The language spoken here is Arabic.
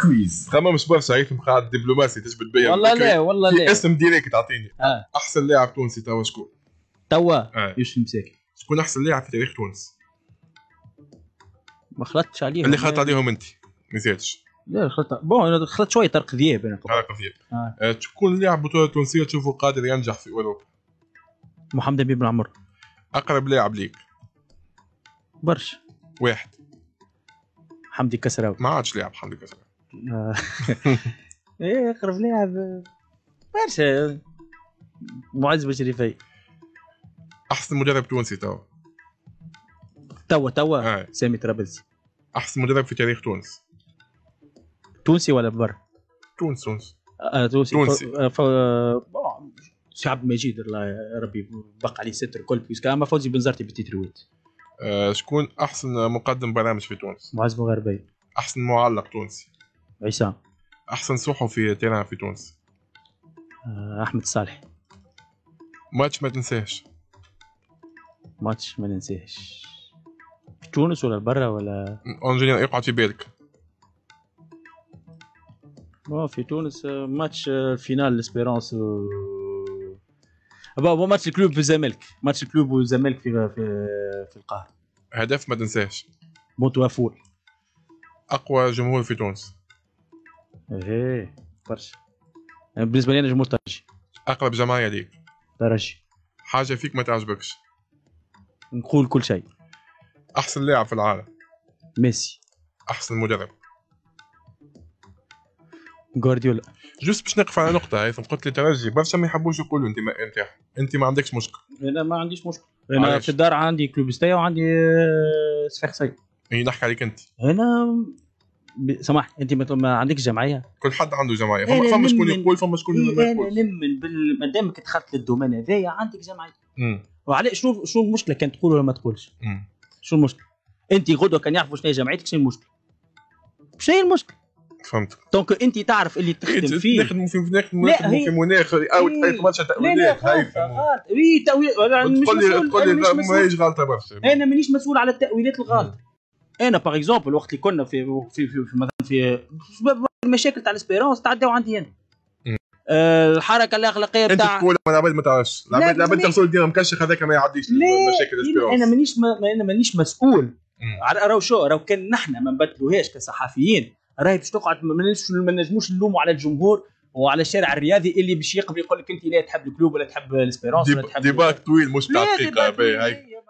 كويز خمم اسبوع سعيد مقعد دبلوماسي تجبد بيا والله لا والله لا اسم ديريكت تعطيني آه. احسن لاعب تونسي توا شكون؟ توا آه. يوسف مساكي شكون احسن لاعب في تاريخ تونس؟ ما خلطتش عليهم اللي خلطت عليهم انت ما زادش لا خلطت بون خلطت شويه طرق ذياب انا طرق آه، ذياب آه. آه. شكون لاعب بطوله تونسيه تشوفه قادر ينجح في اوروبا؟ محمد بن عمر اقرب لاعب ليك برشا واحد حمدي كسراوي ما عادش لعب حمدي كسراوي آه. ايه قرب لاعب برشا معز بشريفي احسن مدرب تونسي توا توا توا آه. سامي طرابلسي احسن مدرب في تاريخ تونس تونسي ولا برا؟ تونس تونس آه، تونسي تونسي شعب مجيد الله ربي بقى عليه ستر الكل بيسكا اما فوزي بنزرتي بالتترويت آه، شكون احسن مقدم برامج في تونس معز مغربي احسن معلق تونسي عصام احسن صحفي تلعب في تونس آه، احمد صالح ماتش ما تنساهش ماتش ما ننساهش في تونس ولا برا ولا اون جينيرال يقعد في بالك في تونس آه، ماتش فينال لسبيرونس و... ابا ماتش الكلوب والزمالك ماتش الكلوب والزمالك في في, في القاهره هدف ما تنساهش بوتوافور اقوى جمهور في تونس ايه برشا بالنسبه لي انا جمهور ترجي اقرب جماعيه ليك ترجي حاجه فيك ما تعجبكش نقول كل شيء احسن لاعب في العالم ميسي احسن مدرب غوارديولا جوست باش نقف على نقطه هيثم قلت لي ترجي برشا ما يحبوش يقولوا انت ما انت ما عندكش مشكل انا ما عنديش مشكل انا في الدار عندي كلوبستيا وعندي آه، سفيرسي إيه، نحكي عليك انت هنا سمح انت ما, عندكش جمعيه كل حد عنده جمعيه إيه، فما, فما شكون يقول فما شكون إيه، ما يقول انا نمن بال... ما دامك دخلت للدومين هذايا عندك جمعيه وعلى شنو شنو المشكله كان تقول ولا ما تقولش شنو المشكله انت غدوه كان يعرفوا شنو هي جمعيتك شنو المشكله شنو المشكله فهمت دونك انت تعرف اللي تخدم فيه نخدموا في مناخ نخدم في مناخ او إيه. برشا تاويلات وي آه، إيه، تاويل تقول آه، لي تقول لي ماهيش غلطه برشا انا مانيش مسؤول على التاويلات الغلط انا باغ اكزومبل وقت اللي كنا في في في, في مثلا في المشاكل تاع الاسبيرونس تعداو عندي انا آه، الحركه الاخلاقيه بتاع انت تقول العباد ما تعرفش العباد العباد الخصول ديالهم مكشخ هذاك ما يعديش المشاكل إيه، الاسبيرونس انا مانيش انا مانيش مسؤول راهو شو راهو كان نحن ما نبدلوهاش كصحفيين راهي باش تقعد ما نجموش نلوموا على الجمهور وعلى الشارع الرياضي اللي باش يقبل يقول لك انت لا تحب الكلوب ولا تحب الاسبيرونس ولا تحب ديباك طويل مش تاع هاي